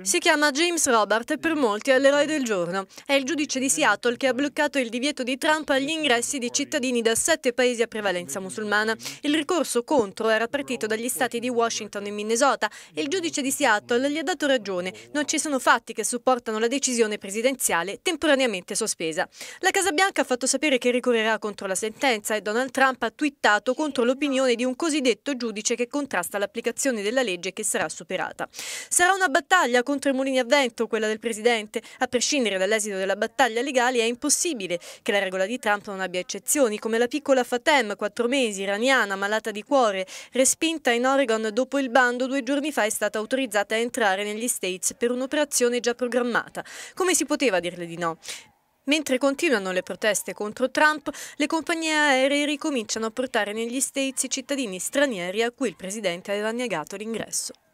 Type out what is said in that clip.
Si chiama James Robert e per molti è l'eroe del giorno. È il giudice di Seattle che ha bloccato il divieto di Trump agli ingressi di cittadini da sette paesi a prevalenza musulmana. Il ricorso contro era partito dagli stati di Washington e Minnesota e il giudice di Seattle gli ha dato ragione. Non ci sono fatti che supportano la decisione presidenziale temporaneamente sospesa. La Casa Bianca ha fatto sapere che ricorrerà contro la sentenza e Donald Trump ha twittato contro l'opinione di un cosiddetto giudice che contrasta l'applicazione della legge che sarà superata. Sarà una battaglia contro i mulini a vento quella del Presidente. A prescindere dall'esito della battaglia legale è impossibile che la regola di Trump non abbia eccezioni, come la piccola Fatem, quattro mesi, iraniana, malata di cuore, respinta in Oregon dopo il bando, due giorni fa è stata autorizzata a entrare negli States per un'operazione già programmata. Come si poteva dirle di no? Mentre continuano le proteste contro Trump, le compagnie aeree ricominciano a portare negli States i cittadini stranieri a cui il presidente aveva negato l'ingresso.